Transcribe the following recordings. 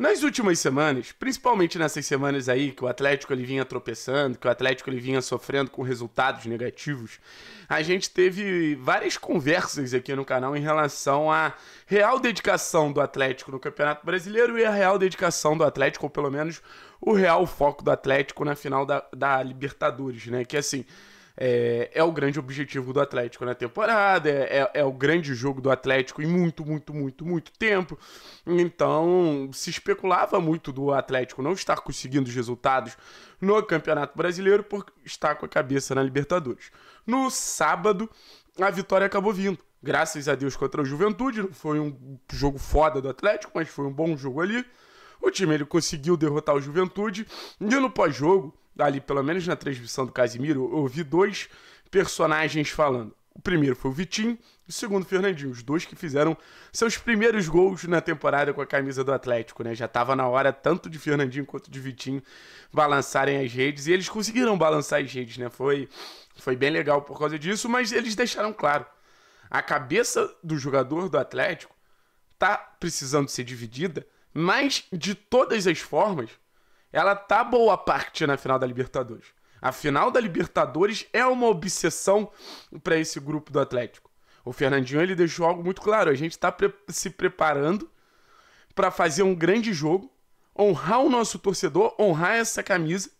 Nas últimas semanas, principalmente nessas semanas aí que o Atlético ele vinha tropeçando, que o Atlético ele vinha sofrendo com resultados negativos, a gente teve várias conversas aqui no canal em relação à real dedicação do Atlético no Campeonato Brasileiro e a real dedicação do Atlético, ou pelo menos o real foco do Atlético na final da, da Libertadores, né? Que assim, é, é o grande objetivo do Atlético na temporada, é, é, é o grande jogo do Atlético em muito, muito, muito, muito tempo. Então, se especulava muito do Atlético não estar conseguindo os resultados no Campeonato Brasileiro por estar com a cabeça na Libertadores. No sábado, a vitória acabou vindo. Graças a Deus contra o Juventude, não foi um jogo foda do Atlético, mas foi um bom jogo ali. O time ele conseguiu derrotar o Juventude. E no pós-jogo, ali, pelo menos na transmissão do Casimiro, eu ouvi dois personagens falando. O primeiro foi o Vitinho e o segundo o Fernandinho, os dois que fizeram seus primeiros gols na temporada com a camisa do Atlético, né? Já estava na hora tanto de Fernandinho quanto de Vitinho balançarem as redes e eles conseguiram balançar as redes, né? Foi foi bem legal por causa disso, mas eles deixaram claro. A cabeça do jogador do Atlético tá precisando ser dividida, mas de todas as formas, ela tá boa parte na final da Libertadores. A final da Libertadores é uma obsessão para esse grupo do Atlético. O Fernandinho ele deixou algo muito claro. A gente está pre se preparando para fazer um grande jogo, honrar o nosso torcedor, honrar essa camisa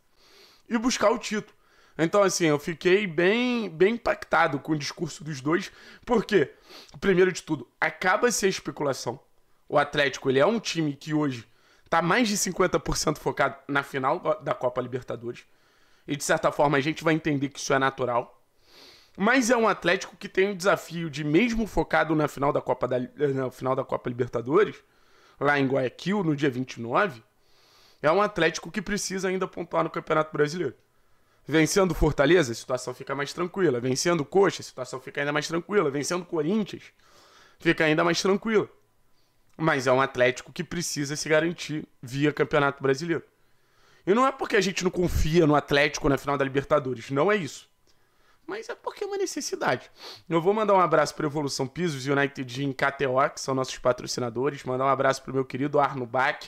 e buscar o título. Então, assim, eu fiquei bem, bem impactado com o discurso dos dois, porque, primeiro de tudo, acaba-se a especulação. O Atlético ele é um time que hoje tá mais de 50% focado na final da Copa Libertadores. E de certa forma a gente vai entender que isso é natural. Mas é um Atlético que tem o desafio de, mesmo focado na final da Copa, da, eh, na final da Copa Libertadores, lá em Guayaquil, no dia 29, é um Atlético que precisa ainda pontuar no Campeonato Brasileiro. Vencendo Fortaleza, a situação fica mais tranquila. Vencendo Coxa, a situação fica ainda mais tranquila. Vencendo Corinthians, fica ainda mais tranquila. Mas é um Atlético que precisa se garantir via Campeonato Brasileiro. E não é porque a gente não confia no Atlético na final da Libertadores, não é isso. Mas é porque é uma necessidade. Eu vou mandar um abraço para Evolução Pisos, United em KTO, que são nossos patrocinadores. Mandar um abraço para o meu querido Arno Bach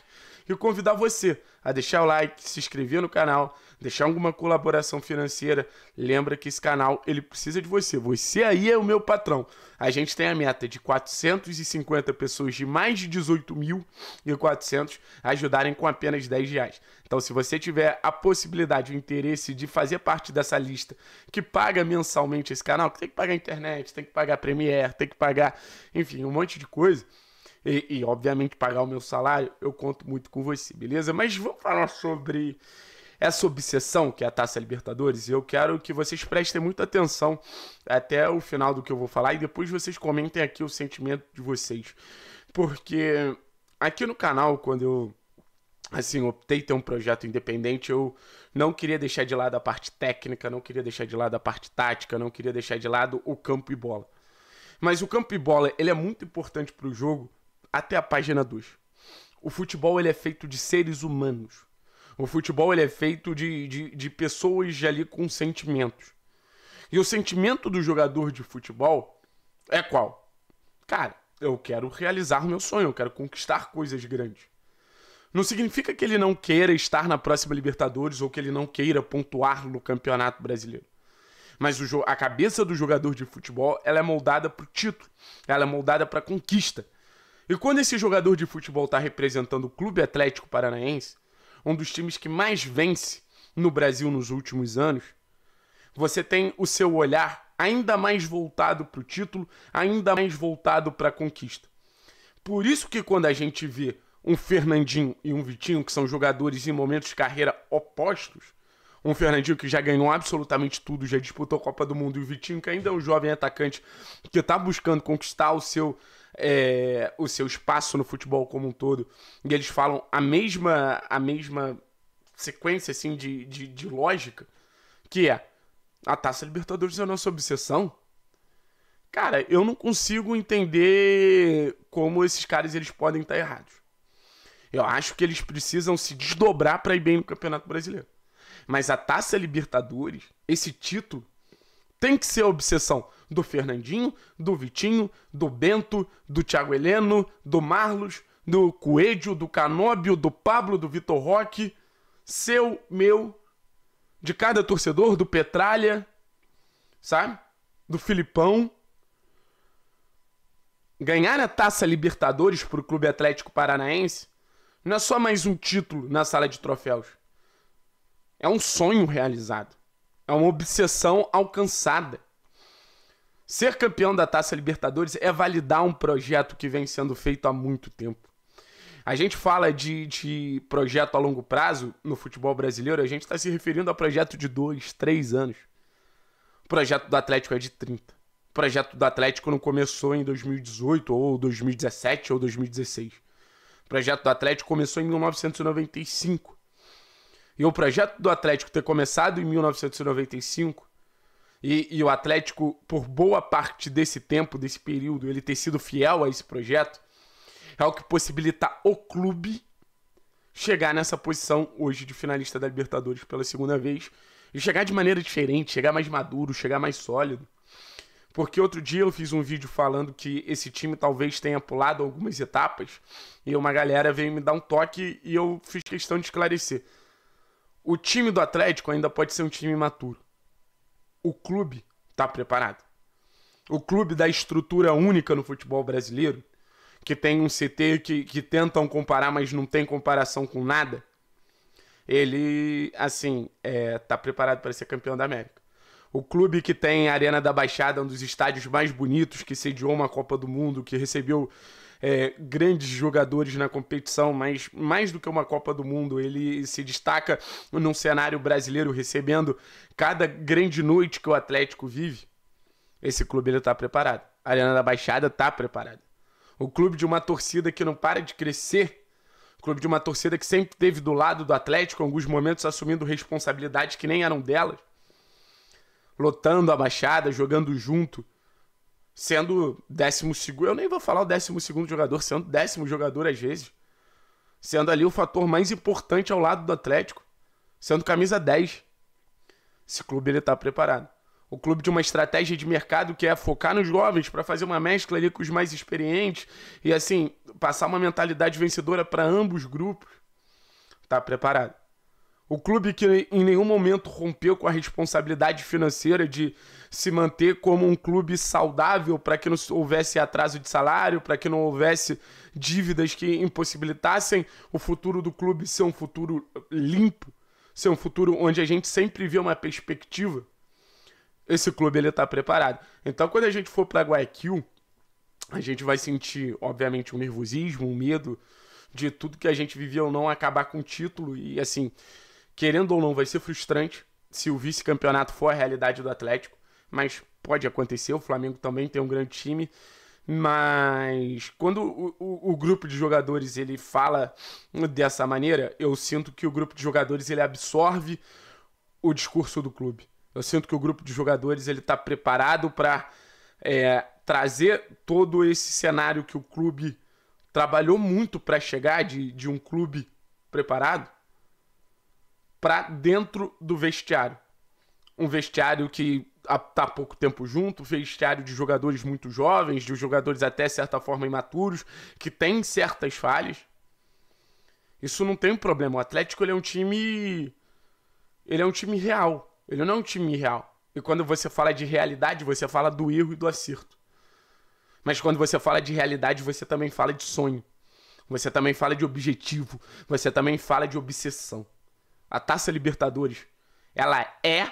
e convidar você a deixar o like, se inscrever no canal, deixar alguma colaboração financeira. Lembra que esse canal ele precisa de você. Você aí é o meu patrão. A gente tem a meta de 450 pessoas de mais de 18.400 ajudarem com apenas 10 reais. Então, se você tiver a possibilidade, o interesse de fazer parte dessa lista que paga mensalmente esse canal, que tem que pagar internet, tem que pagar Premiere, tem que pagar, enfim, um monte de coisa e, e, obviamente, pagar o meu salário, eu conto muito com você, beleza? Mas vamos falar sobre essa obsessão que é a Taça Libertadores. Eu quero que vocês prestem muita atenção até o final do que eu vou falar e depois vocês comentem aqui o sentimento de vocês. Porque aqui no canal, quando eu assim, optei ter um projeto independente, eu não queria deixar de lado a parte técnica, não queria deixar de lado a parte tática, não queria deixar de lado o campo e bola. Mas o campo e bola, ele é muito importante para o jogo, até a página 2. O futebol ele é feito de seres humanos. O futebol ele é feito de, de, de pessoas ali com sentimentos. E o sentimento do jogador de futebol é qual? Cara, eu quero realizar meu sonho, eu quero conquistar coisas grandes. Não significa que ele não queira estar na próxima Libertadores ou que ele não queira pontuar no Campeonato Brasileiro. Mas a cabeça do jogador de futebol ela é moldada para o título, ela é moldada para conquista. E quando esse jogador de futebol está representando o Clube Atlético Paranaense, um dos times que mais vence no Brasil nos últimos anos, você tem o seu olhar ainda mais voltado para o título, ainda mais voltado para a conquista. Por isso que quando a gente vê um Fernandinho e um Vitinho, que são jogadores em momentos de carreira opostos, um Fernandinho que já ganhou absolutamente tudo, já disputou a Copa do Mundo, e o Vitinho, que ainda é um jovem atacante que está buscando conquistar o seu é, o seu espaço no futebol como um todo, e eles falam a mesma, a mesma sequência assim, de, de, de lógica, que é a Taça Libertadores é a nossa obsessão. Cara, eu não consigo entender como esses caras eles podem estar tá errados. Eu acho que eles precisam se desdobrar para ir bem no Campeonato Brasileiro. Mas a Taça Libertadores, esse título, tem que ser a obsessão do Fernandinho, do Vitinho, do Bento, do Thiago Heleno, do Marlos, do Coelho, do Canóbio, do Pablo, do Vitor Roque, seu, meu, de cada torcedor, do Petralha, sabe? Do Filipão. Ganhar a Taça Libertadores para o Clube Atlético Paranaense não é só mais um título na sala de troféus. É um sonho realizado. É uma obsessão alcançada. Ser campeão da Taça Libertadores é validar um projeto que vem sendo feito há muito tempo. A gente fala de, de projeto a longo prazo no futebol brasileiro, a gente está se referindo a projeto de dois, três anos. O projeto do Atlético é de 30. O projeto do Atlético não começou em 2018, ou 2017, ou 2016. O projeto do Atlético começou em 1995. E o projeto do Atlético ter começado em 1995 e, e, o Atlético, por boa parte desse tempo, desse período, ele ter sido fiel a esse projeto, é o que possibilita o clube chegar nessa posição hoje de finalista da Libertadores pela segunda vez e chegar de maneira diferente, chegar mais maduro, chegar mais sólido. Porque outro dia eu fiz um vídeo falando que esse time talvez tenha pulado algumas etapas e uma galera veio me dar um toque e eu fiz questão de esclarecer. O time do Atlético ainda pode ser um time maturo o clube está preparado. O clube da estrutura única no futebol brasileiro, que tem um CT que, que tentam comparar, mas não tem comparação com nada, ele, assim, está é, tá preparado para ser campeão da América. O clube que tem a Arena da Baixada, um dos estádios mais bonitos, que sediou uma Copa do Mundo, que recebeu é, grandes jogadores na competição, mas mais do que uma Copa do Mundo, ele se destaca num cenário brasileiro recebendo cada grande noite que o Atlético vive. Esse clube ele tá preparado. A Arena da Baixada está preparada. O clube de uma torcida que não para de crescer. O clube de uma torcida que sempre teve do lado do Atlético, em alguns momentos assumindo responsabilidades que nem eram delas. Lotando a Baixada, jogando junto sendo décimo segundo. Eu nem vou falar o décimo segundo jogador, sendo décimo jogador às vezes. Sendo ali o fator mais importante ao lado do Atlético. Sendo camisa 10. Esse clube ele tá preparado. O clube de uma estratégia de mercado que é focar nos jovens para fazer uma mescla ali com os mais experientes e assim, passar uma mentalidade vencedora para ambos grupos. Tá preparado. O clube que em nenhum momento rompeu com a responsabilidade financeira de se manter como um clube saudável para que não houvesse atraso de salário, para que não houvesse dívidas que impossibilitassem o futuro do clube ser um futuro limpo, ser um futuro onde a gente sempre vê uma perspectiva. Esse clube ele está preparado. Então quando a gente for para Guayaquil, a gente vai sentir, obviamente, um nervosismo, um medo de tudo que a gente vivia ou não acabar com o título e assim, Querendo ou não, vai ser frustrante se o vice-campeonato for a realidade do Atlético, mas pode acontecer. O Flamengo também tem um grande time. Mas quando o, o, o, grupo de jogadores ele fala dessa maneira, eu sinto que o grupo de jogadores ele absorve o discurso do clube. Eu sinto que o grupo de jogadores ele está preparado para é, trazer todo esse cenário que o clube trabalhou muito para chegar de, de um clube preparado para dentro do vestiário. Um vestiário que tá há pouco tempo junto, vestiário de jogadores muito jovens, de jogadores até certa forma imaturos, que tem certas falhas. Isso não tem problema. O Atlético ele é um time ele é um time real. Ele não é um time real. E quando você fala de realidade, você fala do erro e do acerto. Mas quando você fala de realidade, você também fala de sonho. Você também fala de objetivo, você também fala de obsessão a Taça Libertadores, ela é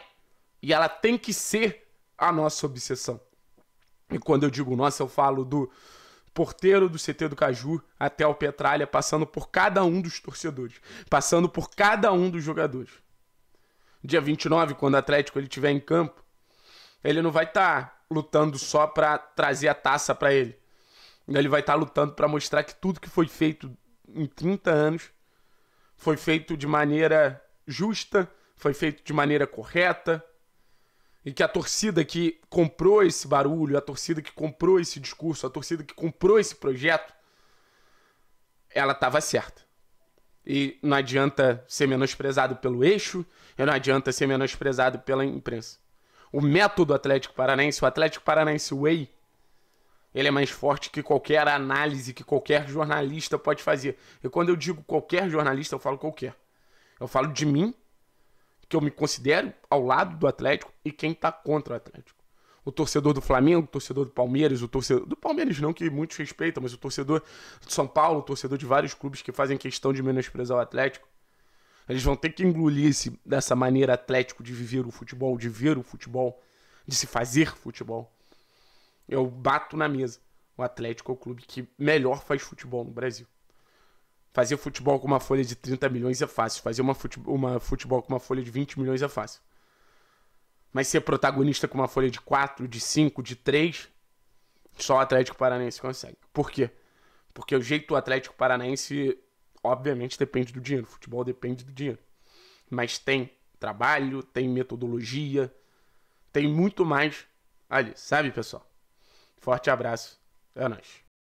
e ela tem que ser a nossa obsessão. E quando eu digo nossa, eu falo do porteiro do CT do Caju até o Petralha, passando por cada um dos torcedores, passando por cada um dos jogadores. Dia 29, quando o Atlético ele estiver em campo, ele não vai estar tá lutando só para trazer a taça para ele. Ele vai estar tá lutando para mostrar que tudo que foi feito em 30 anos foi feito de maneira justa, foi feito de maneira correta, e que a torcida que comprou esse barulho, a torcida que comprou esse discurso, a torcida que comprou esse projeto, ela estava certa. E não adianta ser menosprezado pelo eixo, e não adianta ser menosprezado pela imprensa. O método Atlético Paranaense, o Atlético Paranaense Way, ele é mais forte que qualquer análise que qualquer jornalista pode fazer. E quando eu digo qualquer jornalista, eu falo qualquer. Eu falo de mim, que eu me considero ao lado do Atlético e quem tá contra o Atlético. O torcedor do Flamengo, o torcedor do Palmeiras, o torcedor do Palmeiras não que muitos respeitam, mas o torcedor de São Paulo, o torcedor de vários clubes que fazem questão de menosprezar o Atlético. Eles vão ter que engolir -se dessa maneira Atlético de viver o futebol, de ver o futebol, de se fazer futebol. Eu bato na mesa. O Atlético é o clube que melhor faz futebol no Brasil. Fazer futebol com uma folha de 30 milhões é fácil. Fazer uma, fute uma futebol com uma folha de 20 milhões é fácil. Mas ser protagonista com uma folha de 4, de 5, de 3, só o Atlético Paranaense consegue. Por quê? Porque o jeito do Atlético Paranaense, obviamente, depende do dinheiro. O futebol depende do dinheiro. Mas tem trabalho, tem metodologia, tem muito mais ali, sabe, pessoal? Forte abraço. É nóis.